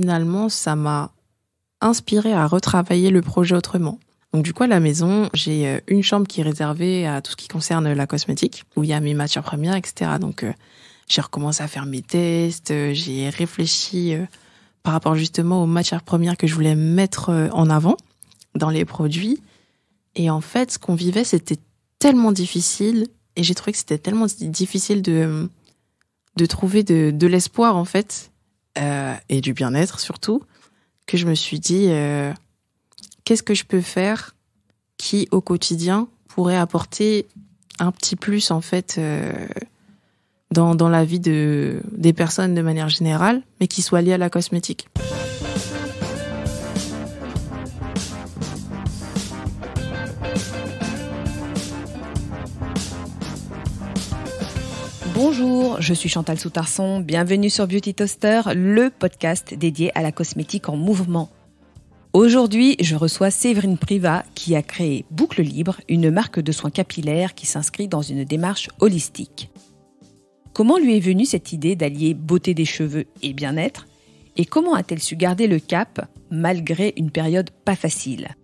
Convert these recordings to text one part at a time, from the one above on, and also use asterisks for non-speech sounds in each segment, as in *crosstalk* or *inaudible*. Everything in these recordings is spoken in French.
finalement, ça m'a inspiré à retravailler le projet autrement. Donc du coup, à la maison, j'ai euh, une chambre qui est réservée à tout ce qui concerne la cosmétique, où il y a mes matières premières, etc. Donc euh, j'ai recommencé à faire mes tests, euh, j'ai réfléchi par rapport justement aux matières premières que je voulais mettre en avant dans les produits. Et en fait, ce qu'on vivait, c'était tellement difficile, et j'ai trouvé que c'était tellement difficile de, de trouver de, de l'espoir, en fait, euh, et du bien-être surtout, que je me suis dit, euh, qu'est-ce que je peux faire qui, au quotidien, pourrait apporter un petit plus, en fait, euh, dans, la vie de, des personnes de manière générale, mais qui soit lié à la cosmétique. Bonjour, je suis Chantal Soutarson, bienvenue sur Beauty Toaster, le podcast dédié à la cosmétique en mouvement. Aujourd'hui, je reçois Séverine Priva qui a créé Boucle Libre, une marque de soins capillaires qui s'inscrit dans une démarche holistique. Comment lui est venue cette idée d'allier beauté des cheveux et bien-être Et comment a-t-elle su garder le cap malgré une période pas facile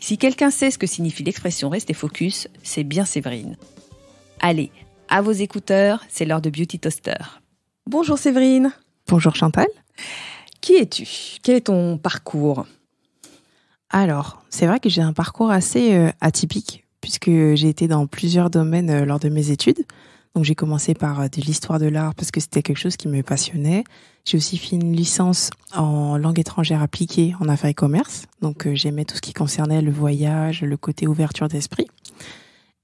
Si quelqu'un sait ce que signifie l'expression rester focus, c'est bien Séverine. Allez, à vos écouteurs, c'est l'heure de Beauty Toaster. Bonjour Séverine. Bonjour Chantal. Qui es-tu Quel est ton parcours Alors, c'est vrai que j'ai un parcours assez euh, atypique puisque j'ai été dans plusieurs domaines euh, lors de mes études. Donc j'ai commencé par euh, de l'histoire de l'art parce que c'était quelque chose qui me passionnait. J'ai aussi fait une licence en langue étrangère appliquée en affaires et commerce. Donc j'aimais tout ce qui concernait le voyage, le côté ouverture d'esprit.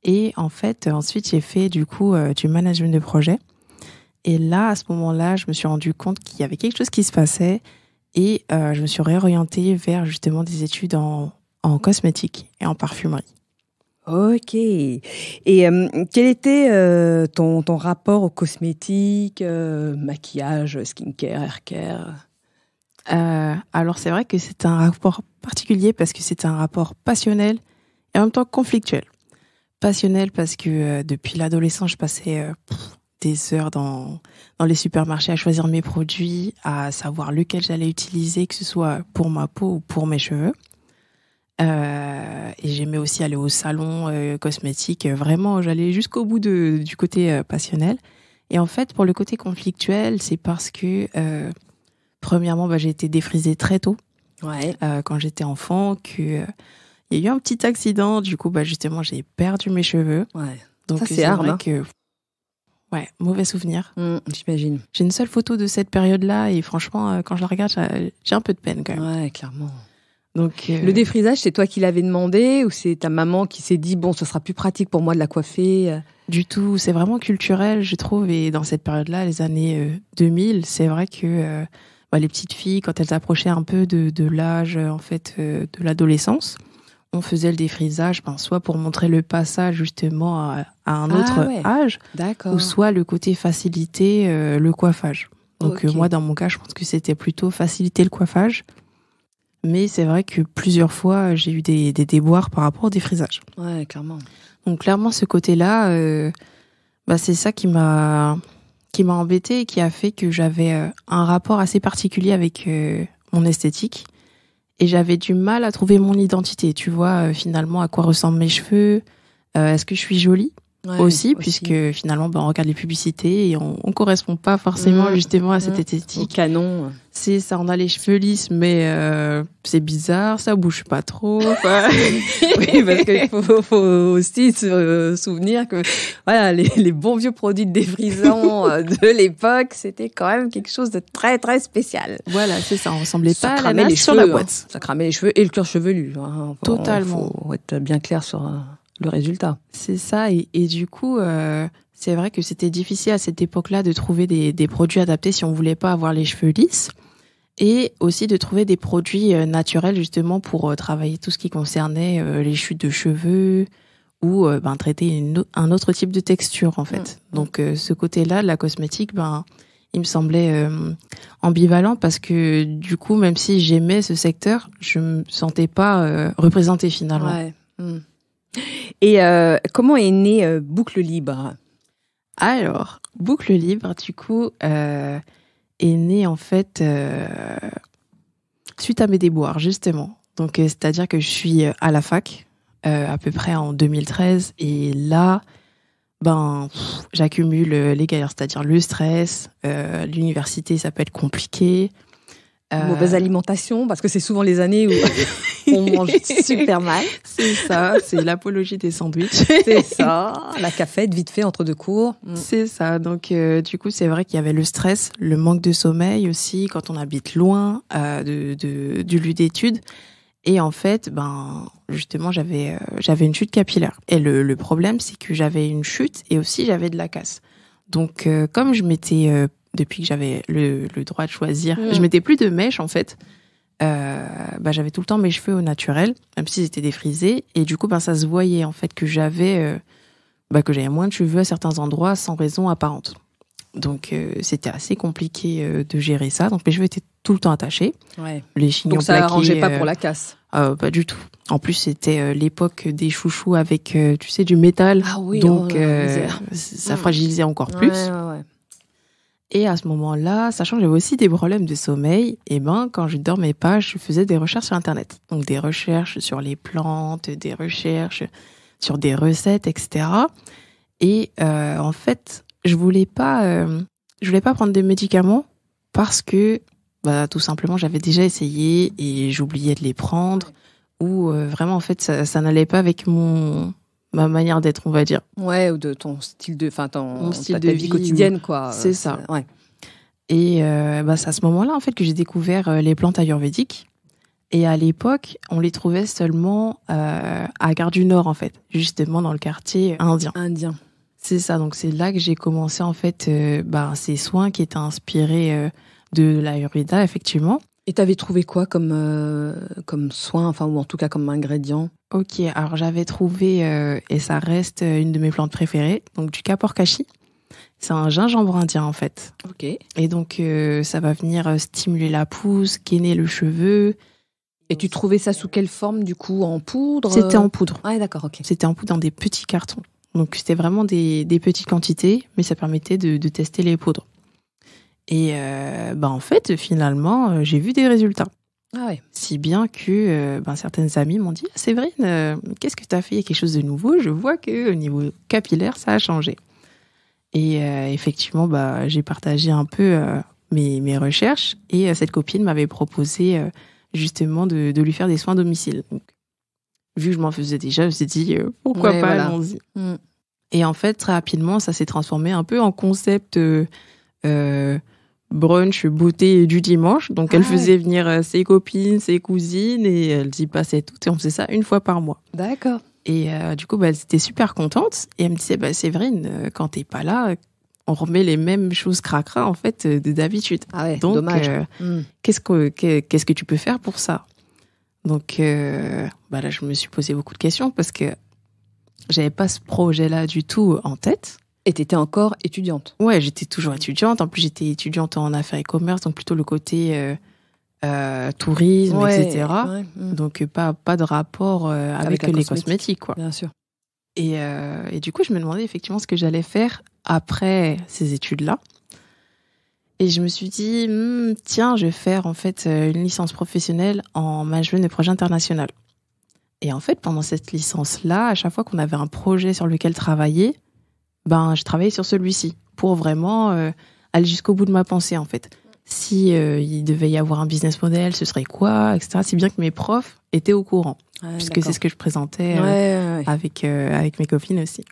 Et en fait, euh, ensuite, j'ai fait du coup euh, du management de projet. Et là, à ce moment-là, je me suis rendu compte qu'il y avait quelque chose qui se passait et euh, je me suis réorientée vers justement des études en, cosmétique et en parfumerie. Ok. Et quel était ton, ton, rapport aux cosmétiques, maquillage, skincare, haircare Alors c'est vrai que c'est un rapport particulier parce que c'est un rapport passionnel et en même temps conflictuel. Passionnel parce que euh, depuis l'adolescence, je passais euh, des heures dans, dans les supermarchés à choisir mes produits, à savoir lequel j'allais utiliser, que ce soit pour ma peau ou pour mes cheveux. Euh, et j'aimais aussi aller au salon cosmétique. Vraiment, j'allais jusqu'au bout de, du côté passionnel. Et en fait, pour le côté conflictuel, c'est parce que, premièrement, bah, j'ai été défrisée très tôt. quand j'étais enfant, que il y a eu un petit accident, du coup, bah, justement, j'ai perdu mes cheveux. Ouais. Donc, c'est vrai hein. Que... Ouais, mauvais souvenir. Mmh, j'imagine. J'ai une seule photo de cette période-là et franchement, euh, quand je la regarde, j'ai un peu de peine quand même. Ouais, clairement. Donc, euh, Le défrisage, c'est toi qui l'avais demandé ou c'est ta maman qui s'est dit bon, ce sera plus pratique pour moi de la coiffer euh? Du tout, c'est vraiment culturel, je trouve. Et dans cette période-là, les années 2000, c'est vrai que bah, les petites filles, quand elles approchaient un peu de, l'âge en fait de l'adolescence, on faisait le défrisage, ben, soit pour montrer le passage justement à, un ah autre âge, ou soit le côté faciliter euh, le coiffage. Donc euh, moi, dans mon cas, je pense que c'était plutôt faciliter le coiffage. Mais c'est vrai que plusieurs fois, j'ai eu des, déboires par rapport au défrisage. Ouais, clairement. Donc clairement, ce côté-là, euh, bah, c'est ça qui m'a qui m'a embêté et qui a fait que j'avais un rapport assez particulier avec mon esthétique et j'avais du mal à trouver mon identité. Tu vois, euh, finalement, à quoi ressemblent mes cheveux euh, Est-ce que je suis jolie aussi, puisque finalement, ben, on regarde les publicités et on, ne correspond pas forcément mm. justement à mm. cette esthétique. canon. C'est ça, on a les cheveux lisses, mais euh, c'est bizarre, ça bouge pas trop. *laughs* oui, parce qu'il faut, aussi se euh, souvenir que voilà, les, bons vieux produits de débrisant *laughs* euh, de l'époque, c'était quand même quelque chose de très très spécial. Voilà, c'est ça, on ressemblait pas à la les cheveux, sur hein. la boîte. ça cramait les cheveux et le cœur chevelu. Hein. Totalement. Il faut être bien clair sur le résultat. C'est ça, et, du coup, euh, c'est vrai que c'était difficile à cette époque-là de trouver des, produits adaptés si on voulait pas avoir les cheveux lisses, et aussi de trouver des produits euh, naturels justement pour euh, travailler tout ce qui concernait les chutes de cheveux ou ben, traiter un autre type de texture en fait. Mm. Donc ce côté-là, la cosmétique, ben il me semblait ambivalent parce que du coup, même si j'aimais ce secteur, je me sentais pas représentée finalement. Ouais. Mm. Et euh, comment est née euh, Boucle Libre Alors, Boucle Libre, du coup, euh, est née en fait suite à mes déboires, justement. Donc, c'est-à-dire que je suis à la fac, à peu près en 2013, et là, ben, j'accumule les galères, c'est-à-dire le stress, l'université ça peut être compliqué... Euh, Mauvaise alimentation, parce que c'est souvent les années où *laughs* on mange super mal. C'est ça, c'est l'apologie des sandwichs. *laughs* C'est ça, la cafette vite fait entre deux cours. Mm. C'est ça, donc euh, du coup c'est vrai qu'il y avait le stress, le manque de sommeil aussi quand on habite loin euh, de, du lieu d'études. Et en fait, ben justement j'avais j'avais une chute capillaire. Et le problème c'est que j'avais une chute et aussi j'avais de la casse. Donc comme je m'étais depuis que j'avais le, droit de choisir, je mettais plus de mèches en fait. Euh, bah, j'avais tout le temps mes cheveux au naturel, même s'ils étaient défrisés, et du coup, ben ça se voyait en fait que j'avais euh, bah, que j'avais moins de cheveux à certains endroits sans raison apparente. Donc euh, c'était assez compliqué de gérer ça. Donc mes cheveux étaient tout le temps attachés. Les chignons Donc ça n'arrangeait pas pour la casse. pas du tout. En plus c'était l'époque des chouchous avec tu sais du métal. Ah Donc oh, ça mm. fragilisait encore plus. Ouais, et à ce moment-là, sachant que j'avais aussi des problèmes de sommeil, et eh ben quand je dormais pas, je faisais des recherches sur internet. Donc des recherches sur les plantes, des recherches sur des recettes, etc. Et euh, en fait, je voulais pas, euh, je voulais pas prendre des médicaments parce que, bah, tout simplement, j'avais déjà essayé et j'oubliais de les prendre ou euh, vraiment en fait ça n'allait pas avec mon ma manière d'être, on va dire. Ouais, ou de ton style de, enfin, de vie, quotidienne, quoi. C'est ça. Euh, ouais. Et euh, bah, c'est à ce moment-là, en fait, que j'ai découvert euh, les plantes ayurvédiques. Et à l'époque, on les trouvait seulement à Gare du Nord, en fait, justement dans le quartier indien. Indien. C'est ça. Donc c'est là que j'ai commencé en fait bah, ces soins qui étaient inspirés de l'Ayurveda, effectivement. Et t'avais trouvé quoi comme, euh, comme soin, enfin, ou en tout cas comme ingrédient Ok, alors j'avais trouvé, euh, et ça reste euh, une de mes plantes préférées, donc du caporcachi. C'est un gingembre indien en fait. Ok. Et donc ça va venir stimuler la pousse, gainer le cheveu. Et tu trouvais ça sous quelle forme du coup En poudre C'était en poudre. Ah d'accord, ok. C'était en poudre dans des petits cartons. Donc c'était vraiment des, petites quantités, mais ça permettait de tester les poudres. Et euh, bah en fait, finalement, euh, j'ai vu des résultats. Ah si bien que euh, ben, certaines amies m'ont dit ah, Séverine, euh, qu'est-ce que tu as fait Il y a quelque chose de nouveau. Je vois que au niveau capillaire, ça a changé. Et effectivement, bah, j'ai partagé un peu mes, mes, recherches et cette copine m'avait proposé justement de, de, lui faire des soins à domicile. vu que je m'en faisais déjà, je me suis dit pourquoi pas, allons-y. Mm. Et en fait, très rapidement, ça s'est transformé un peu en concept brunch beauté du dimanche. Donc, elle ah faisait venir euh, ses copines, ses cousines et elle y passait tout Et on faisait ça une fois par mois. D'accord. Et euh, du coup, bah, elles super contente. Et elle me disait, bah, Séverine, euh, quand t'es pas là, on remet les mêmes choses cracra, en fait, d'habitude. Ah ouais, Donc, dommage. Hmm. qu'est-ce, que, qu'est-ce que tu peux faire pour ça Donc, bah, là, je me suis posé beaucoup de questions parce que j'avais pas ce projet-là du tout en tête. Et étais encore étudiante. Ouais, j'étais toujours étudiante. En plus, j'étais étudiante en affaires et commerce, donc plutôt le côté euh, euh, tourisme, etc. Donc euh, pas pas de rapport avec, les cosmétiques, quoi. Bien sûr. Et, et, du coup, je me demandais effectivement ce que j'allais faire après ces études-là. Et je me suis dit, hmm, tiens, je vais faire en fait une licence professionnelle en management de projet international. Et en fait, pendant cette licence-là, à chaque fois qu'on avait un projet sur lequel travailler, ben travaillais sur celui-ci pour vraiment euh, aller jusqu'au bout de ma pensée en fait. Si euh, il devait y avoir un business model, ce serait quoi, etc. Si bien que mes profs étaient au courant, puisque c'est ce que je présentais euh, avec avec mes copines aussi.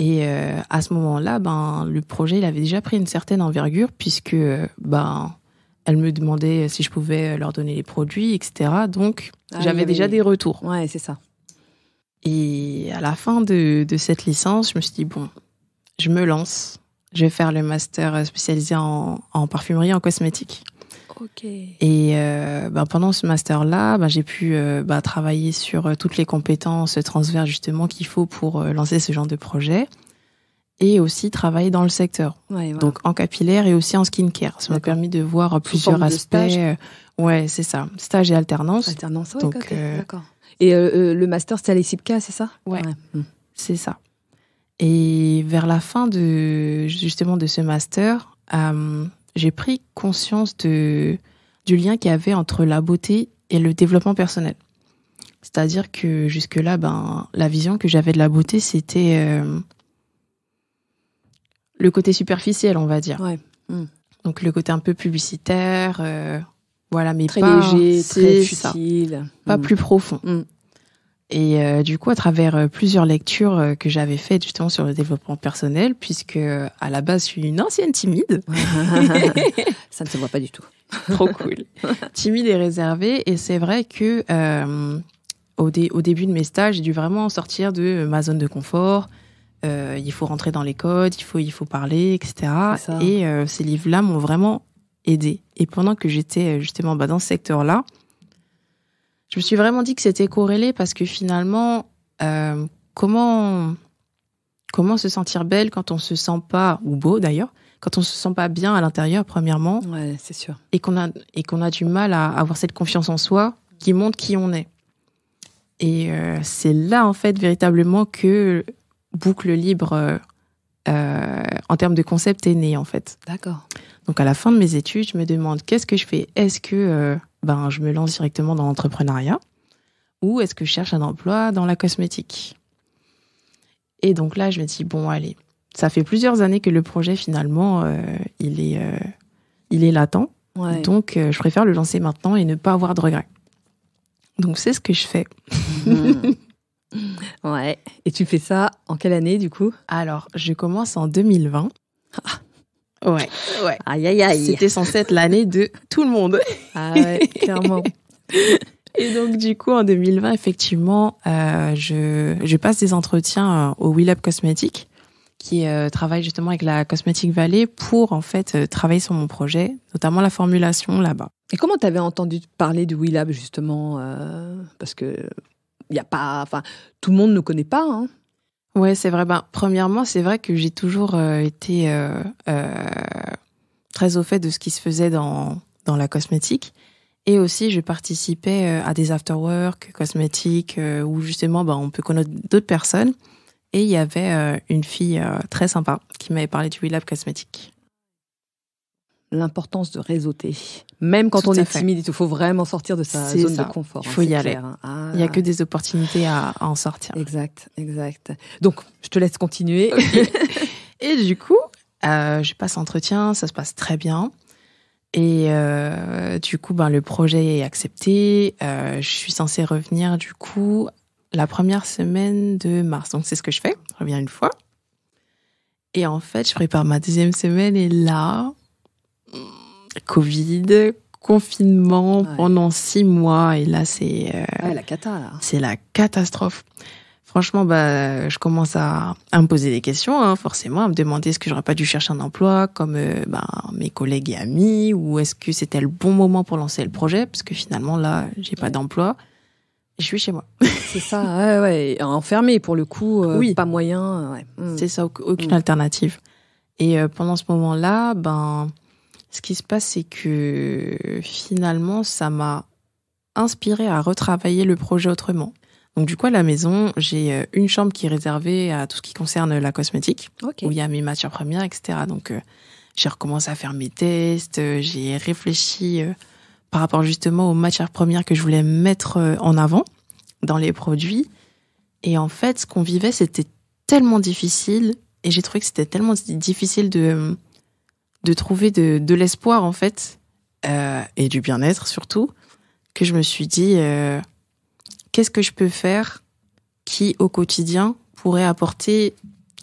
Et à ce moment-là, ben le projet il avait déjà pris une certaine envergure puisque ben elle me demandait si je pouvais leur donner les produits, etc. Donc, ah, j'avais déjà des retours. Ouais, c'est ça. Et à la fin de, cette licence, je me suis dit, bon, je me lance. Je vais faire le master spécialisé en, parfumerie, en cosmétique. Ok. Et euh, bah, pendant ce master-là, bah, j'ai pu euh, bah, travailler sur euh, toutes les compétences transverses justement qu'il faut pour lancer ce genre de projet. Et aussi travailler dans le secteur. Donc en capillaire et aussi en skincare. Ça m'a permis de voir plusieurs aspects. Ouais, c'est ça. Stage et alternance. Alternance, donc, d'accord. Et euh, euh, le master, c'était à l'ICIPCA, c'est ça Ouais, hmm. c'est ça. Et vers la fin de justement de ce master, euh, j'ai pris conscience de, du lien qu'il y avait entre la beauté et le développement personnel. C'est-à-dire que jusque-là, ben, la vision que j'avais de la beauté, c'était le côté superficiel, on va dire. Ouais. Hmm. Donc le côté un peu publicitaire, voilà, mais pas léger, très pas mm. plus profond. Mm. Et euh, du coup, à travers euh, plusieurs lectures euh, que j'avais faites justement sur le développement personnel, puisque à la base, je suis une ancienne timide. *laughs* Ça ne se voit pas du tout. *laughs* Trop cool. timide et réservée. Et c'est vrai que au, au, début de mes stages, j'ai dû vraiment sortir de ma zone de confort. il faut rentrer dans les codes, il faut, il faut parler, etc. Et ces livres-là m'ont vraiment et pendant que j'étais euh, justement bah, dans ce secteur-là, je me suis vraiment dit que c'était corrélé parce que finalement, euh, comment comment se sentir belle quand on se sent pas ou beau d'ailleurs, quand on se sent pas bien à l'intérieur premièrement, ouais, c'est sûr, et qu'on a et qu'on a du mal à avoir cette confiance en soi qui montre qui on est. Et euh, c'est là en fait véritablement que boucle libre en termes de concept est né en fait. D'accord. Donc à la fin de mes études, je me demande qu'est-ce que je fais Est-ce que euh, ben, je me lance directement dans l'entrepreneuriat ou est-ce que je cherche un emploi dans la cosmétique Et donc là, je me dis, bon, allez, ça fait plusieurs années que le projet, finalement, euh, il, est, euh, il est latent. Donc, je préfère le lancer maintenant et ne pas avoir de regrets. Donc, c'est ce que je fais. *laughs* ouais. Et tu fais ça en quelle année, du coup Alors, je commence en 2020. Ah. Ouais, ouais. Aïe, aïe, C'était censé être l'année de tout le monde. Ah ouais, clairement. *laughs* Et donc du coup en 2020 effectivement euh, je, passe des entretiens euh, au willab Cosmetic qui euh, travaille justement avec la Cosmetic Valley pour en fait travailler sur mon projet, notamment la formulation là-bas. Et comment t'avais entendu parler du Willab justement Parce que il y a pas, enfin tout le monde ne connaît pas. Hein. Ouais, c'est vrai. Ben, premièrement, c'est vrai que j'ai toujours euh, été euh, euh, très au fait de ce qui se faisait dans, dans la cosmétique. Et aussi, je participais à des afterworks cosmétiques où justement, ben, on peut connaître d'autres personnes. Et il y avait une fille très sympa qui m'avait parlé du WeLab cosmétique l'importance de réseauter. Même quand on est timide, il faut vraiment sortir de sa zone de confort. Il hein, faut y aller. Hein. Ah. Il n'y a que des opportunités à, en sortir. Exact, exact. Donc, je te laisse continuer. *laughs* et du coup, euh, je passe entretien, ça se passe très bien. Et euh, du coup, ben, le projet est accepté. Euh, je suis censée revenir, du coup, la première semaine de mars. Donc, c'est ce que je fais. Je reviens une fois. Et en fait, je prépare ma deuxième semaine et là, Covid, confinement pendant six mois. Et là, c'est. Euh, la cata, C'est la catastrophe. Franchement, bah, je commence à, me poser des questions, hein, forcément, à me demander est-ce que j'aurais pas dû chercher un emploi comme euh, bah, mes collègues et amis, ou est-ce que c'était le bon moment pour lancer le projet, parce que finalement là, j'ai pas d'emploi, je suis chez moi. *laughs* C'est ça, ouais, ouais, enfermé pour le coup, euh, pas moyen. Mm. C'est ça, mm. aucune alternative. Et pendant ce moment-là, ben, ce qui se passe, c'est que finalement, ça m'a inspiré à retravailler le projet autrement. Donc du coup, à la maison, j'ai euh, une chambre qui est réservée à tout ce qui concerne la cosmétique, où il y a mes matières premières, etc. Donc euh, j'ai recommencé à faire mes tests, euh, j'ai réfléchi par rapport justement aux matières premières que je voulais mettre en avant dans les produits. Et en fait, ce qu'on vivait, c'était tellement difficile, et j'ai trouvé que c'était tellement difficile de de trouver de, l'espoir en fait euh, et du bien-être surtout que je me suis dit euh, qu'est-ce que je peux faire qui au quotidien pourrait apporter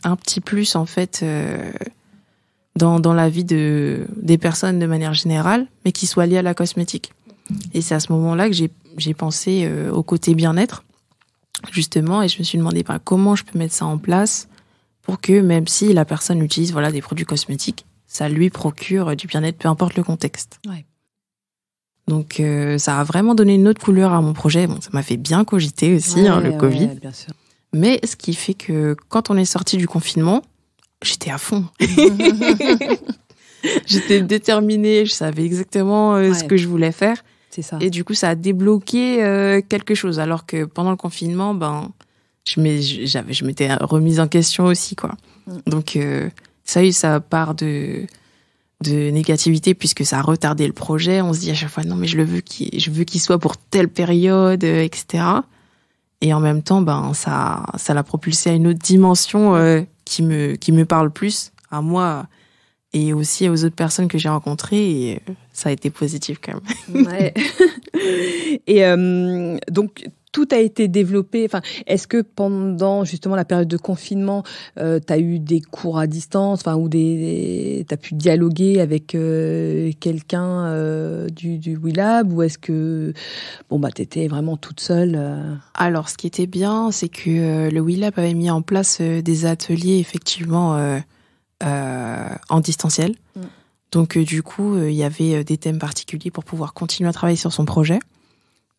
un petit plus en fait euh, dans, la vie de des personnes de manière générale mais qui soit lié à la cosmétique et c'est à ce moment-là que j'ai pensé au côté bien-être justement et je me suis demandé bah, comment je peux mettre ça en place pour que même si la personne utilise voilà des produits cosmétiques ça lui procure du bien-être, peu importe le contexte. Donc euh, ça a vraiment donné une autre couleur à mon projet. Bon, ça m'a fait bien cogiter aussi hein, le Covid. Mais ce qui fait que quand on est sorti du confinement, j'étais à fond. *laughs* j'étais déterminée, je savais exactement euh, ce que je voulais faire. C'est ça. Et du coup, ça a débloqué euh, quelque chose. Alors que pendant le confinement, ben, je m'étais remise en question aussi, quoi. Mm. Donc ça a eu sa part de, de négativité puisque ça a retardé le projet. On se dit à chaque fois non mais je le veux qu'il, je veux qu'il soit pour telle période, euh, etc. Et en même temps, ben ça, ça l'a propulsé à une autre dimension euh, qui me, qui me parle plus à moi et aussi aux autres personnes que j'ai rencontrées. Et euh, ça a été positif quand même. Ouais. *laughs* et donc tout a été développé. Enfin, est-ce que pendant justement la période de confinement, euh, tu as eu des cours à distance, enfin, ou des, as pu dialoguer avec euh, quelqu'un euh, du, du WeLab, ou est-ce que bon bah étais vraiment toute seule Alors, ce qui était bien, c'est que le WeLab avait mis en place des ateliers effectivement en distanciel. Mm. Donc du coup, il y avait des thèmes particuliers pour pouvoir continuer à travailler sur son projet.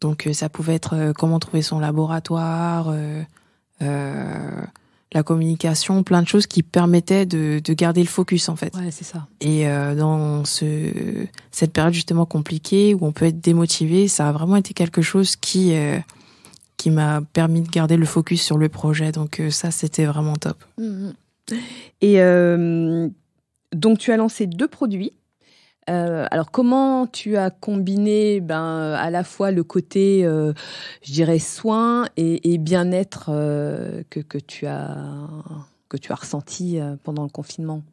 Donc euh, ça pouvait être euh, comment trouver son laboratoire, euh, la communication, plein de choses qui permettaient de, garder le focus en fait. Ouais, c'est ça. Et dans ce, cette période justement compliquée où on peut être démotivé, ça a vraiment été quelque chose qui qui m'a permis de garder le focus sur le projet. Donc ça, c'était vraiment top. Mm-hmm. Et donc tu as lancé deux produits euh, alors comment tu as combiné ben, à la fois le côté, euh, je dirais, soin et, bien-être euh, que, tu as, que tu as ressenti pendant le confinement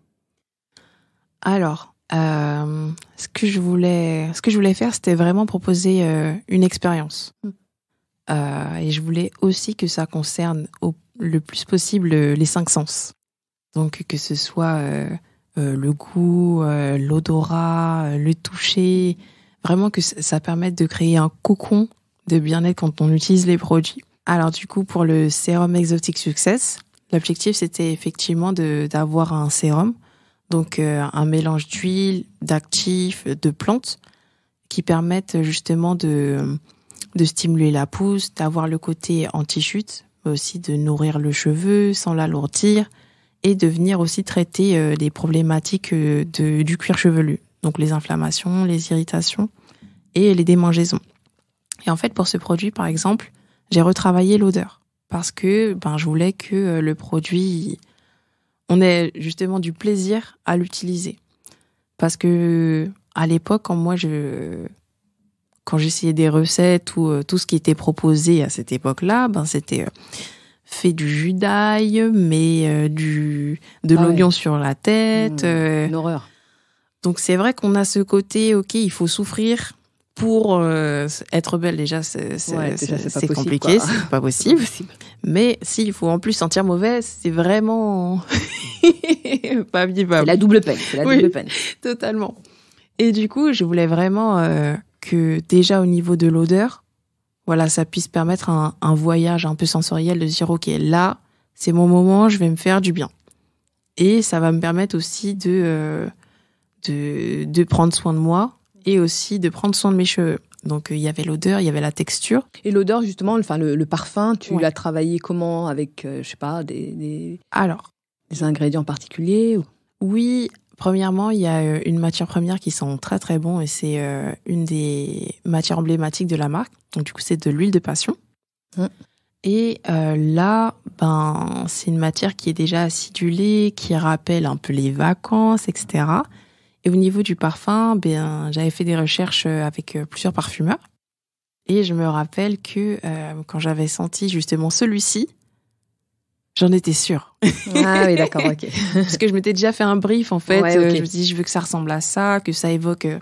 Alors, ce, que je voulais, ce que je voulais faire, c'était vraiment proposer une expérience. Hum. et je voulais aussi que ça concerne le plus possible les cinq sens. Donc que ce soit euh, le goût, euh, l'odorat, euh, le toucher, vraiment que ça permette de créer un cocon de bien-être quand on utilise les produits. Alors du coup, pour le sérum Exotic Success, l'objectif c'était effectivement d'avoir un sérum, donc un mélange d'huile, d'actifs, de plantes, qui permettent justement de, de stimuler la pousse, d'avoir le côté anti-chute, mais aussi de nourrir le cheveu sans l'alourdir, et de venir aussi traiter euh, des problématiques euh, de, du cuir chevelu, donc les inflammations, les irritations et les démangeaisons. Et en fait, pour ce produit, par exemple, j'ai retravaillé l'odeur parce que ben, je voulais que euh, le produit, on ait justement du plaisir à l'utiliser. Parce que à l'époque, quand moi, je, quand j'essayais des recettes ou tout ce qui était proposé à cette époque-là, ben, c'était fait du judaï, mais euh, du de ah l'oignon sur la tête. Mmh, Une euh. horreur. Donc c'est vrai qu'on a ce côté, ok, il faut souffrir pour euh, être belle. Déjà, c'est ouais, compliqué, *laughs* c'est pas possible. Mais s'il faut en plus sentir mauvais, c'est vraiment *laughs* pas vivable. La double peine, la double peine. Totalement. Et du coup, je voulais vraiment que déjà au niveau de l'odeur, voilà, ça puisse permettre un, voyage un peu sensoriel de dire, OK, là, c'est mon moment, je vais me faire du bien. Et ça va me permettre aussi de, euh, de, prendre soin de moi et aussi de prendre soin de mes cheveux. Donc euh, il y avait l'odeur, il y avait la texture. Et l'odeur justement, enfin le, parfum, tu l'as travaillé comment avec, je euh, je sais pas, des, alors des ingrédients particuliers Oui, Premièrement, il y a euh, une matière première qui sent très très bon et c'est euh, une des matières emblématiques de la marque. Donc du coup, c'est de l'huile de passion. Mmh. Et euh, là, ben, c'est une matière qui est déjà acidulée, qui rappelle un peu les vacances, etc. Et au niveau du parfum, ben, j'avais fait des recherches avec plusieurs parfumeurs. Et je me rappelle que quand j'avais senti justement celui-ci, J'en étais sûre. *laughs* Ah oui, d'accord, ok. Parce que je m'étais déjà fait un brief, en fait. Euh, je me dis, je veux que ça ressemble à ça, que ça évoque euh,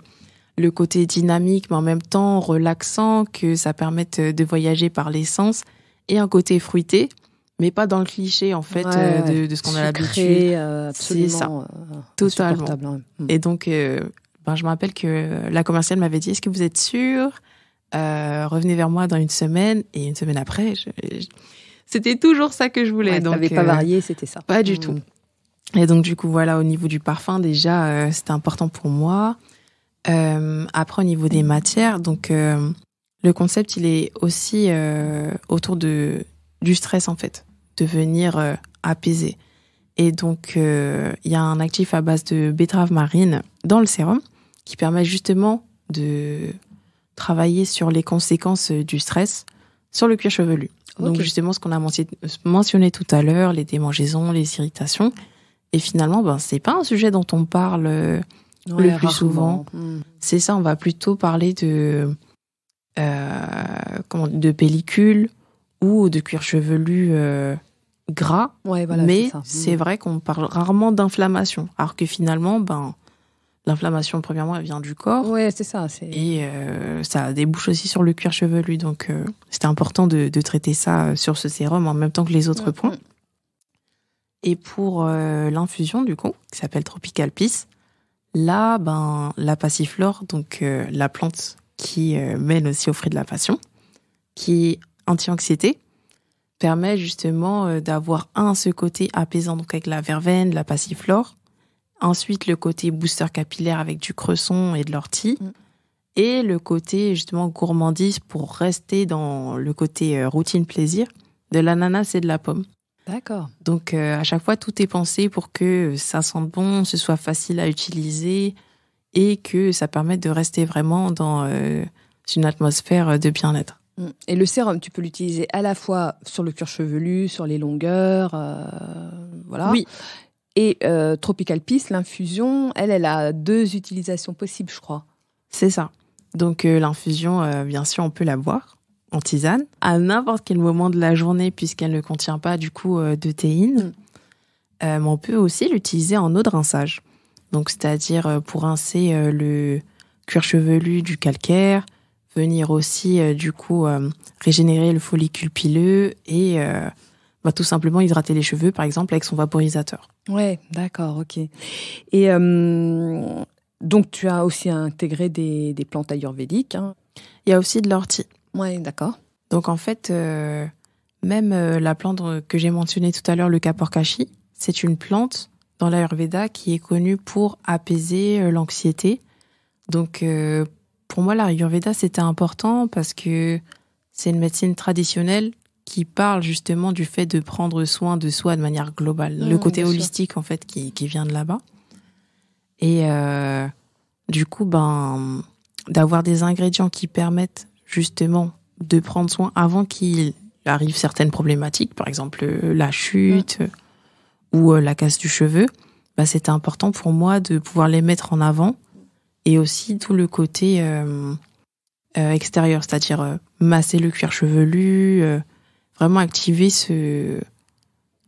le côté dynamique, mais en même temps relaxant, que ça permette euh, de voyager par l'essence, et un côté fruité, mais pas dans le cliché, en fait, de, ce qu'on a l'habitude. Euh, C'est ça. Totalement. Mm. Et donc, ben, je me rappelle que la commerciale m'avait dit, est-ce que vous êtes sûre Revenez vers moi dans une semaine. Et une semaine après, je c'était toujours ça que je voulais. Ouais, donc, pas euh, varié, c'était ça. Pas du tout. Mm. Et donc du coup voilà au niveau du parfum déjà euh, c'était important pour moi. Euh, après au niveau des matières donc le concept il est aussi autour de du stress en fait de venir apaiser. Et donc il y a un actif à base de betterave marine dans le sérum qui permet justement de travailler sur les conséquences du stress sur le cuir chevelu. Donc justement, ce qu'on a mentionné tout à l'heure, les démangeaisons, les irritations, et finalement, ben c'est pas un sujet dont on parle le plus souvent. Hmm. C'est ça, on va plutôt parler de euh, de pellicules ou de cuir chevelu euh, gras. mais hmm. c'est vrai qu'on parle rarement d'inflammation, alors que finalement, ben L'inflammation, premièrement, elle vient du corps. Oui, c'est ça. Et euh, ça débouche aussi sur le cuir chevelu. Donc, euh, c'était important de, traiter ça euh, sur ce sérum en même temps que les autres mhm. points. Et pour l'infusion, du coup, qui s'appelle Tropical Peace, là, ben, la passiflore, donc la plante qui mène aussi au fruit de la passion, qui anti-anxiété, permet justement d'avoir un, ce côté apaisant, donc avec la verveine, la passiflore, Ensuite, le côté booster capillaire avec du cresson et de l'ortie. Mm. Et le côté, justement, gourmandise pour rester dans le côté euh, routine plaisir de l'ananas et de la pomme. D'accord. Donc, euh, à chaque fois, tout est pensé pour que euh, ça sente bon, ce soit facile à utiliser et que ça permette de rester vraiment dans une atmosphère de bien-être. Mm. Et le sérum, tu peux l'utiliser à la fois sur le cuir chevelu, sur les longueurs, voilà. Oui. Et euh, Tropical Peace, l'infusion, elle, elle a deux utilisations possibles, je crois. C'est ça. Donc euh, l'infusion, euh, bien sûr, on peut la boire en tisane à n'importe quel moment de la journée puisqu'elle ne contient pas du coup de théine. Mm. mais on peut aussi l'utiliser en eau de rinçage. Donc c'est-à-dire pour rincer le cuir chevelu du calcaire, venir aussi du coup régénérer le follicule pileux et bah, tout simplement hydrater les cheveux par exemple avec son vaporisateur. Ouais, d'accord, ok. Et euh, donc, tu as aussi intégré des, des plantes ayurvédiques. Hein. Il y a aussi de l'ortie. Ouais, d'accord. Donc, en fait, euh, même euh, la plante que j'ai mentionnée tout à l'heure, le caporcashi, c'est une plante dans l'ayurveda qui est connue pour apaiser l'anxiété. Donc, pour moi, l'ayurveda, c'était important parce que c'est une médecine traditionnelle qui parle justement du fait de prendre soin de soi de manière globale, le côté holistique en fait qui, vient de là-bas. Et euh, du coup, ben, d'avoir des ingrédients qui permettent justement de prendre soin avant qu'il arrive certaines problématiques, par exemple euh, la chute euh, ou la casse du cheveu, ben, C'est important pour moi de pouvoir les mettre en avant et aussi tout le côté extérieur, c'est-à-dire masser le cuir chevelu vraiment activer ce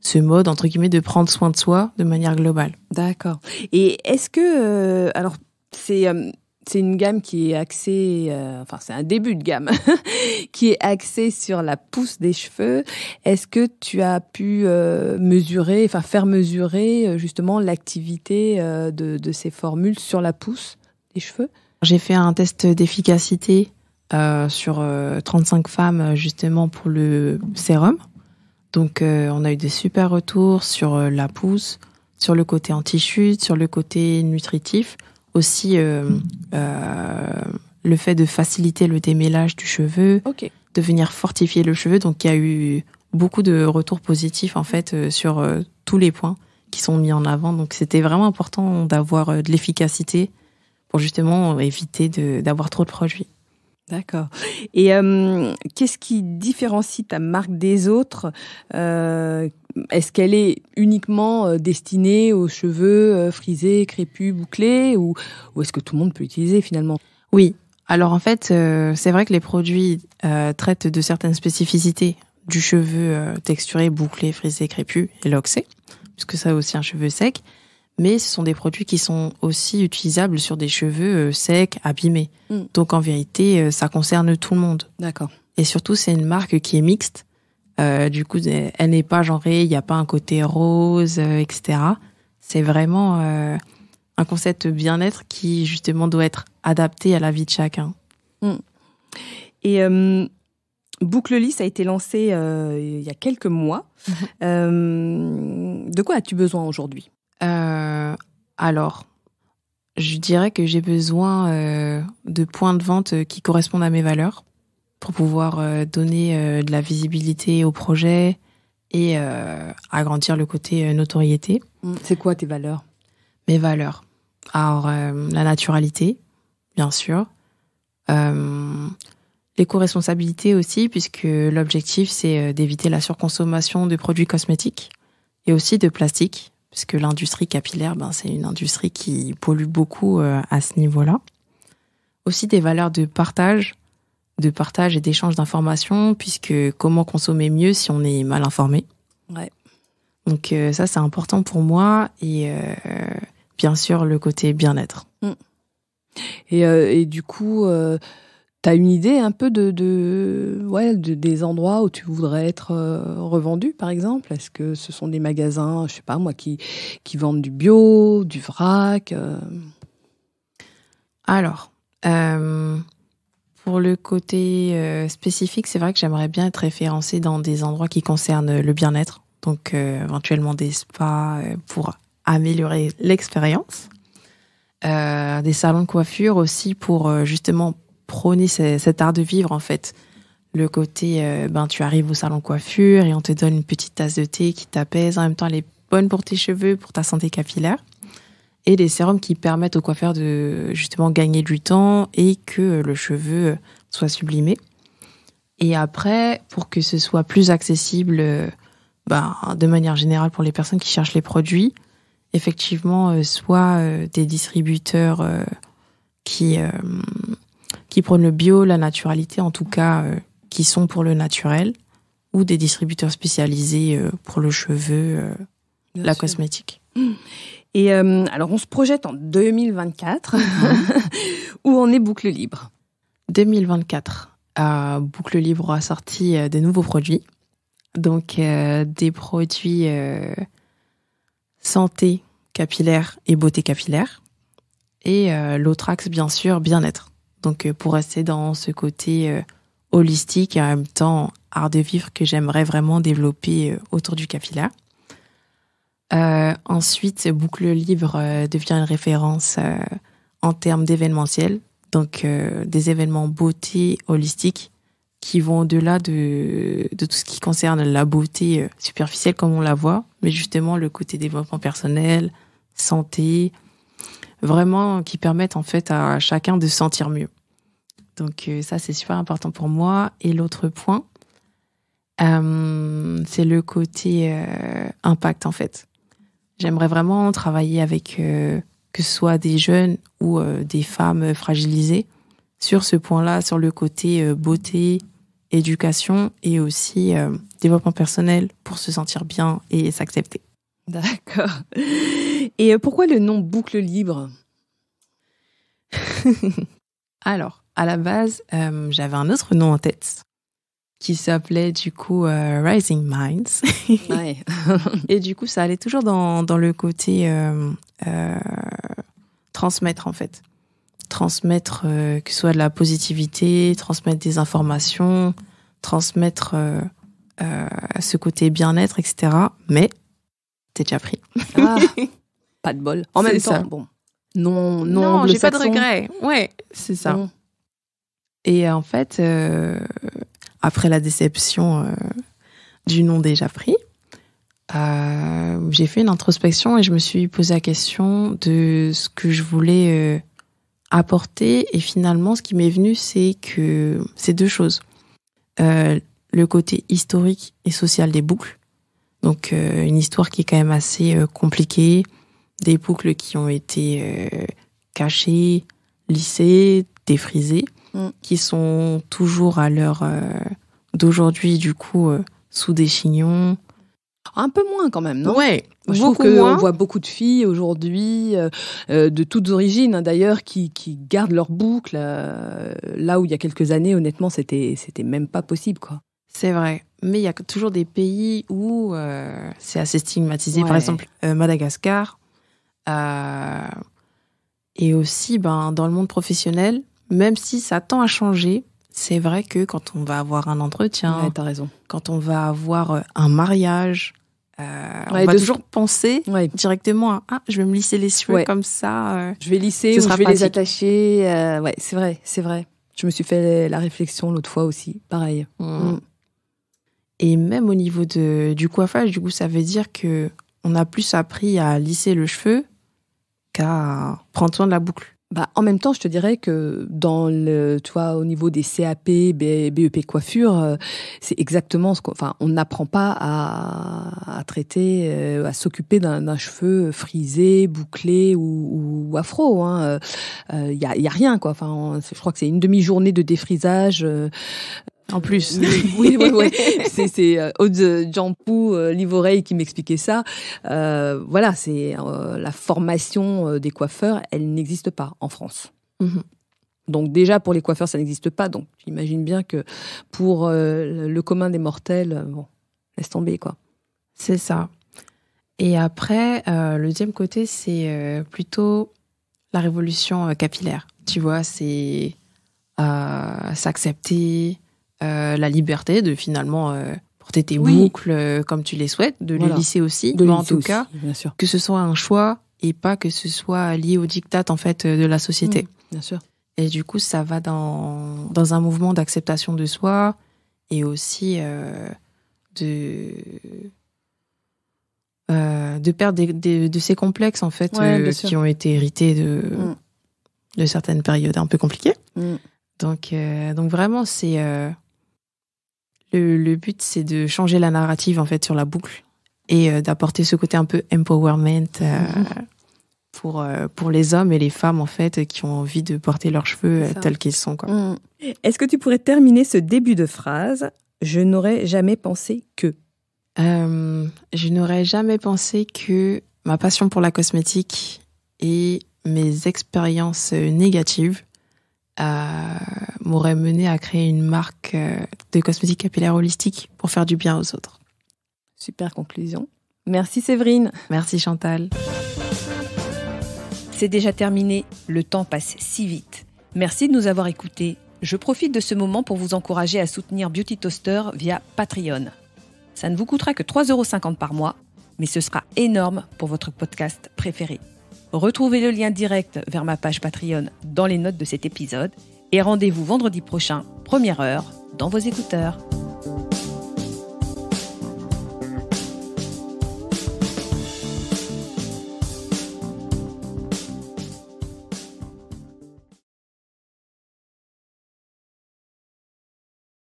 ce mode entre guillemets de prendre soin de soi de manière globale. D'accord. Et est-ce que euh, alors c'est euh, c'est une gamme qui est axée, euh, enfin c'est un début de gamme, *laughs* qui est axée sur la pousse des cheveux. Est-ce que tu as pu mesurer, enfin faire mesurer justement l'activité de, de ces formules sur la pousse des cheveux J'ai fait un test d'efficacité euh, sur 35 euh, femmes euh, justement pour le sérum. Donc on a eu des super retours sur la pousse, sur le côté anti-chute, sur le côté nutritif, aussi le fait de faciliter le démêlage du cheveu, de venir fortifier le cheveu. Donc il y a eu beaucoup de retours positifs en fait sur tous les points qui sont mis en avant. Donc c'était vraiment important d'avoir de l'efficacité pour justement éviter d'avoir trop de produits. D'accord. Et euh, qu'est-ce qui différencie ta marque des autres euh, Est-ce qu'elle est uniquement euh, destinée aux cheveux frisés, crépus, bouclés ou, est-ce que tout le monde peut l'utiliser finalement Oui. Alors en fait, c'est vrai que les produits traitent de certaines spécificités du cheveu texturé, bouclé, frisé, crépus et loxé, puisque ça a aussi un cheveu sec mais ce sont des produits qui sont aussi utilisables sur des cheveux euh, secs, abîmés. Hmm. Donc en vérité, euh, ça concerne tout le monde. D'accord. Et surtout, c'est une marque qui est mixte. Euh, du coup, elle n'est pas genrée, il n'y a pas un côté rose, etc. C'est vraiment un concept bien-être qui justement doit être adapté à la vie de chacun. Hmm. Et Boucle Lisse a été lancé il y a quelques mois. *laughs* de quoi as-tu besoin aujourd'hui euh, alors, je dirais que j'ai besoin euh, de points de vente euh, qui correspondent à mes valeurs pour pouvoir donner de la visibilité au projet et agrandir le côté notoriété. Mmh. C'est quoi tes valeurs Mes valeurs. Alors, la naturalité, bien sûr. L'éco-responsabilité aussi, puisque l'objectif, c'est d'éviter la surconsommation de produits cosmétiques et aussi de plastique puisque l'industrie capillaire, ben, c'est une industrie qui pollue beaucoup euh, à ce niveau-là. Aussi des valeurs de partage, de partage et d'échange d'informations, puisque comment consommer mieux si on est mal informé. Ouais. Donc euh, ça, c'est important pour moi et euh, bien sûr le côté bien-être. Mm. Et, et, du coup, as une idée un peu de, de ouais, des endroits où tu voudrais être euh, revendu, par exemple Est-ce que ce sont des magasins, je sais pas moi, qui, qui vendent du bio, du vrac euh? Alors, euh, pour le côté spécifique, c'est vrai que j'aimerais bien être référencée dans des endroits qui concernent le bien-être, donc éventuellement des spas pour améliorer l'expérience. des salons de coiffure aussi pour justement prôner cet art de vivre en fait. Le côté, euh, ben tu arrives au salon coiffure et on te donne une petite tasse de thé qui t'apaise. En même temps, elle est bonne pour tes cheveux, pour ta santé capillaire. Et des sérums qui permettent au coiffeur de justement gagner du temps et que le cheveu soit sublimé. Et après, pour que ce soit plus accessible, euh, ben, de manière générale pour les personnes qui cherchent les produits, effectivement, euh, soit des distributeurs qui qui prennent le bio, la naturalité, en tout cas, euh, qui sont pour le naturel, ou des distributeurs spécialisés euh, pour le cheveu, euh, la cosmétique. Et alors, on se projette en 2024, *laughs* où on est Boucle Libre 2024, Boucle Libre a sorti des nouveaux produits, donc des produits santé capillaire et beauté capillaire, et l'autre axe, bien sûr, bien-être. Donc euh, pour rester dans ce côté euh, holistique et en même temps art de vivre que j'aimerais vraiment développer euh, autour du kafila. ensuite, Boucle Libre devient une référence en termes d'événementiel, donc des événements beauté holistique qui vont au-delà de, tout ce qui concerne la beauté superficielle comme on la voit, mais justement le côté développement personnel, santé, vraiment qui permettent en fait à chacun de se sentir mieux. Donc euh, ça c'est super important pour moi. Et l'autre point, euh, c'est le côté euh, impact en fait. J'aimerais vraiment travailler avec que ce soit des jeunes ou des femmes fragilisées sur ce point-là, sur le côté beauté, éducation et aussi développement personnel pour se sentir bien et s'accepter. D'accord. Et euh, pourquoi le nom boucle libre *laughs* Alors, à la base, euh, j'avais un autre nom en tête qui s'appelait du coup euh, Rising Minds. *laughs* Et du coup, ça allait toujours dans, dans le côté transmettre en fait. Transmettre que ce soit de la positivité, transmettre des informations, transmettre ce côté bien-être, etc. Mais t'es déjà pris. Ah, *laughs* pas de bol. En même temps, bon. Non, non, j'ai pas de regrets. Ouais, c'est ça. Et euh, en fait, euh, après la déception euh, du nom déjà pris, j'ai fait une introspection et je me suis posé la question de ce que je voulais apporter. Et finalement, ce qui m'est venu, c'est que c'est deux choses. le côté historique et social des boucles donc euh, une histoire qui est quand même assez euh, compliquée, des boucles qui ont été euh, cachées, lissées, défrisées, mm. qui sont toujours à l'heure d'aujourd'hui du coup sous des chignons. Un peu moins quand même, non Ouais. Je beaucoup trouve On voit beaucoup de filles aujourd'hui, de toutes origines hein, d'ailleurs, qui, gardent leurs boucles là où il y a quelques années, honnêtement, c'était c'était même pas possible quoi. C'est vrai. Mais il y a toujours des pays où euh, c'est assez stigmatisé. Par exemple, euh, Madagascar. Euh, et aussi, ben, dans le monde professionnel, même si ça tend à changer, c'est vrai que quand on va avoir un entretien, ouais, as raison. quand on va avoir un mariage, on va toujours penser directement à ah, je vais me lisser les cheveux comme ça. je vais lisser ou je vais les attacher. ouais, c'est vrai, c'est vrai. Je me suis fait la réflexion l'autre fois aussi, pareil. Mm. Mm. Et même au niveau de, du coiffage, du coup, ça veut dire que on a plus appris à lisser le cheveu qu'à prendre soin de la boucle. Bah, en même temps, je te dirais que dans le, tu au niveau des CAP, BEP coiffure, euh, c'est exactement ce qu'on, enfin, on n'apprend pas à, traiter, euh, à s'occuper d'un cheveu frisé, bouclé ou, afro. Il hein. Euh, y, a, rien, quoi. Enfin, je crois que c'est une demi-journée de défrisage. En plus. oui, oui, oui. *laughs* C'est, c'est euh, Aude Jampou, euh, Livorey, qui m'expliquait ça. Euh, voilà, c'est la formation des coiffeurs, elle n'existe pas en France. Mhm. Donc déjà pour les coiffeurs ça n'existe pas donc j'imagine bien que pour le commun des mortels bon laisse tomber quoi. C'est ça. Et après le deuxième côté c'est plutôt la révolution capillaire. Tu vois c'est s'accepter euh, la liberté de finalement euh, porter tes boucles euh, comme tu les souhaites, de les lisser aussi, mais en tout cas, que ce soit un choix et pas que ce soit lié au diktat en fait de la société. Mmh, bien sûr. Et du coup, ça va dans, un mouvement d'acceptation de soi et aussi de de perdre de ces complexes en fait qui ont été hérités de mmh. de certaines périodes un peu compliquées. Mmh. Donc donc vraiment c'est le, but, c'est de changer la narrative en fait sur la boucle et euh, d'apporter ce côté un peu empowerment euh, mm-hmm. pour euh, pour les hommes et les femmes en fait qui ont envie de porter leurs cheveux tels qu'ils sont. Mm. Est-ce que tu pourrais terminer ce début de phrase Je n'aurais jamais pensé que. je n'aurais jamais pensé que ma passion pour la cosmétique et mes expériences négatives m'aurait mené à créer une marque euh, de cosmétiques capillaires holistiques pour faire du bien aux autres. Super conclusion. Merci Séverine. Merci Chantal. C'est déjà terminé, le temps passe si vite. Merci de nous avoir écoutés. Je profite de ce moment pour vous encourager à soutenir Beauty Toaster via Patreon. Ça ne vous coûtera que 3,50€ par mois, mais ce sera énorme pour votre podcast préféré. Retrouvez le lien direct vers ma page Patreon dans les notes de cet épisode et rendez-vous vendredi prochain, première heure, dans vos écouteurs.